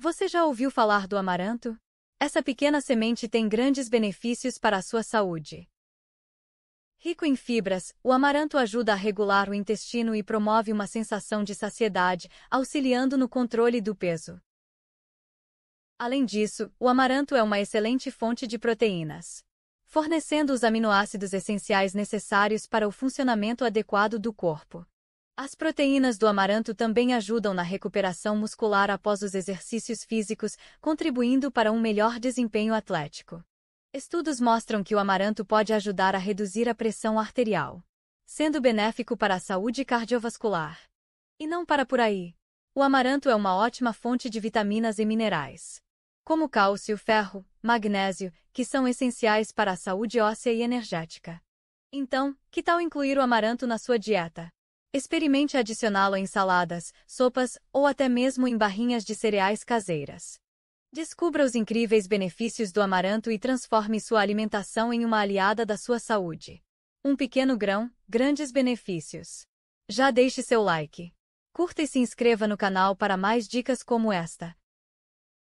Você já ouviu falar do amaranto? Essa pequena semente tem grandes benefícios para a sua saúde. Rico em fibras, o amaranto ajuda a regular o intestino e promove uma sensação de saciedade, auxiliando no controle do peso. Além disso, o amaranto é uma excelente fonte de proteínas, fornecendo os aminoácidos essenciais necessários para o funcionamento adequado do corpo. As proteínas do amaranto também ajudam na recuperação muscular após os exercícios físicos, contribuindo para um melhor desempenho atlético. Estudos mostram que o amaranto pode ajudar a reduzir a pressão arterial, sendo benéfico para a saúde cardiovascular. E não para por aí. O amaranto é uma ótima fonte de vitaminas e minerais, como cálcio, ferro, magnésio, que são essenciais para a saúde óssea e energética. Então, que tal incluir o amaranto na sua dieta? Experimente adicioná-lo em saladas, sopas ou até mesmo em barrinhas de cereais caseiras. Descubra os incríveis benefícios do amaranto e transforme sua alimentação em uma aliada da sua saúde. Um pequeno grão, grandes benefícios. Já deixe seu like. Curta e se inscreva no canal para mais dicas como esta.